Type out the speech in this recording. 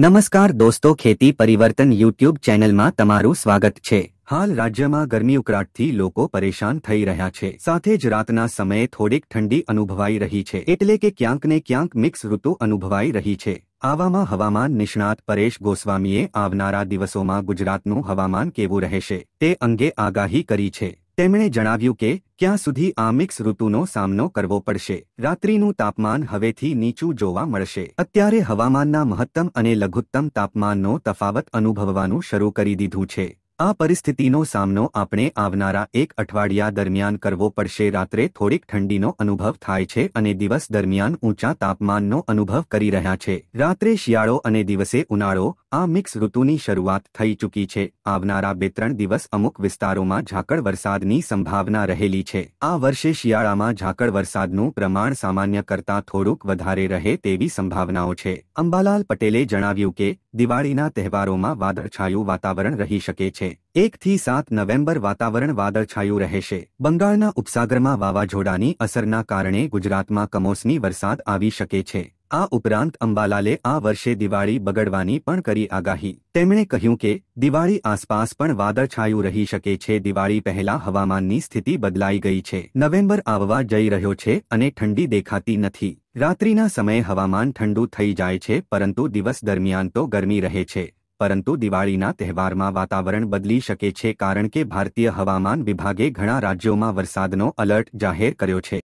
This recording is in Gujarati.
નમસ્કાર દોસ્તો ખેતી પરિવર્તન યુટ્યુબ ચેનલમાં તમારું સ્વાગત છે હાલ રાજ્યમાં ગરમી ઉકળાટથી લોકો પરેશાન થઈ રહ્યા છે સાથે જ રાતના સમયે થોડીક ઠંડી અનુભવાઈ રહી છે એટલે કે ક્યાંક ને ક્યાંક મિક્સ ઋતુ અનુભવાઈ રહી છે આવામાં હવામાન નિષ્ણાત પરેશ ગોસ્વામીએ આવનારા દિવસોમાં ગુજરાતનું હવામાન કેવું રહેશે તે અંગે આગાહી કરી છે તેમણે જણાવ્યું કે ક્યાં સુધી આ મિક્સ ઋતુનો સામનો કરવો પડશે રાત્રિનું તાપમાન હવેથી નીચું જોવા મળશે અત્યારે હવામાનના મહત્તમ અને લઘુત્તમ તાપમાનનો તફાવત અનુભવવાનું શરૂ કરી દીધું છે આ પરિસ્થિતિનો સામનો આપણે આવનારા એક અઠવાડિયા દરમિયાન કરવો પડશે રાત્રે થોડીક ઠંડીનો અનુભવ થાય છે અને દિવસ દરમિયાન ઊંચા તાપમાનનો અનુભવ કરી રહ્યા છે રાત્રે શિયાળો અને દિવસે ઉનાળો આ મિક્સ ઋતુની શરૂઆત થઈ ચૂકી છે આવનારા બે ત્રણ દિવસ અમુક વિસ્તારોમાં ઝાકળ વરસાદની સંભાવના રહેલી છે આ વર્ષે શિયાળામાં ઝાકળ વરસાદનું પ્રમાણ સામાન્ય કરતાં થોડુંક વધારે રહે તેવી સંભાવનાઓ છે અંબાલાલ પટેલે જણાવ્યું કે દિવાળીના તહેવારોમાં વાદળછાયું વાતાવરણ રહી શકે છે એકથી સાત નવેમ્બર વાતાવરણ વાદળછાયું રહેશે બંગાળના ઉપસાગરમાં વાવાઝોડાની અસરના કારણે ગુજરાતમાં કમોસમી વરસાદ આવી શકે છે આ ઉપરાંત અંબાલાલે આ વર્ષે દિવાળી બગડવાની પણ કરી આગાહી તેમણે કહ્યું કે દિવાળી આસપાસ પણ વાદળછાયું રહી શકે છે દિવાળી પહેલા હવામાનની સ્થિતિ બદલાઈ ગઈ છે નવેમ્બર આવવા જઈ રહ્યો છે અને ઠંડી દેખાતી નથી રાત્રિના સમયે હવામાન ઠંડુ થઈ જાય છે પરંતુ દિવસ દરમિયાન તો ગરમી રહે છે પરંતુ દિવાળીના તહેવારમાં વાતાવરણ બદલી શકે છે કારણ કે ભારતીય હવામાન વિભાગે ઘણા રાજ્યોમાં વરસાદનો અલર્ટ જાહેર કર્યો છે